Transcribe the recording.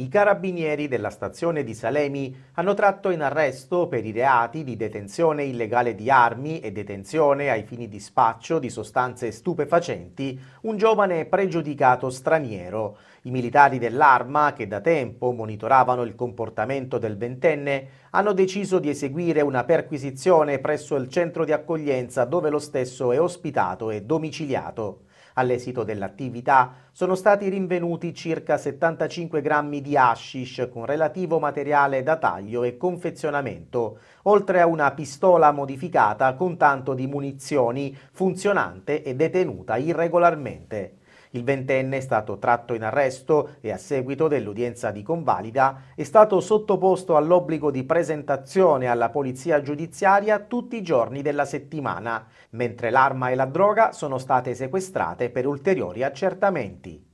I carabinieri della stazione di Salemi hanno tratto in arresto per i reati di detenzione illegale di armi e detenzione ai fini di spaccio di sostanze stupefacenti un giovane pregiudicato straniero. I militari dell'arma, che da tempo monitoravano il comportamento del ventenne, hanno deciso di eseguire una perquisizione presso il centro di accoglienza dove lo stesso è ospitato e domiciliato. All'esito dell'attività sono stati rinvenuti circa 75 grammi di hashish con relativo materiale da taglio e confezionamento, oltre a una pistola modificata con tanto di munizioni funzionante e detenuta irregolarmente. Il ventenne è stato tratto in arresto e a seguito dell'udienza di convalida è stato sottoposto all'obbligo di presentazione alla polizia giudiziaria tutti i giorni della settimana, mentre l'arma e la droga sono state sequestrate per ulteriori accertamenti.